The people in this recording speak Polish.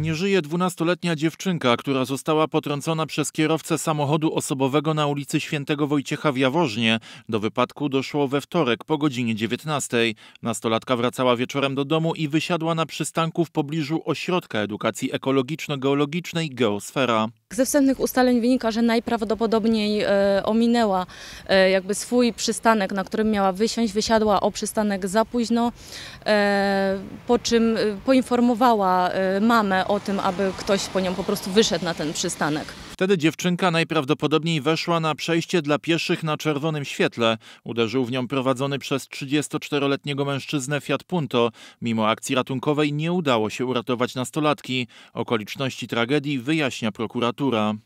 Nie żyje dwunastoletnia dziewczynka, która została potrącona przez kierowcę samochodu osobowego na ulicy Świętego Wojciecha w Jaworznie. Do wypadku doszło we wtorek po godzinie 19. Nastolatka wracała wieczorem do domu i wysiadła na przystanku w pobliżu Ośrodka Edukacji Ekologiczno-Geologicznej Geosfera. Ze wstępnych ustaleń wynika, że najprawdopodobniej e, ominęła e, jakby swój przystanek, na którym miała wysiąść, wysiadła o przystanek za późno, e, po czym poinformowała mamę o tym, aby ktoś po nią po prostu wyszedł na ten przystanek. Wtedy dziewczynka najprawdopodobniej weszła na przejście dla pieszych na czerwonym świetle. Uderzył w nią prowadzony przez 34-letniego mężczyznę Fiat Punto. Mimo akcji ratunkowej nie udało się uratować nastolatki. Okoliczności tragedii wyjaśnia prokurator która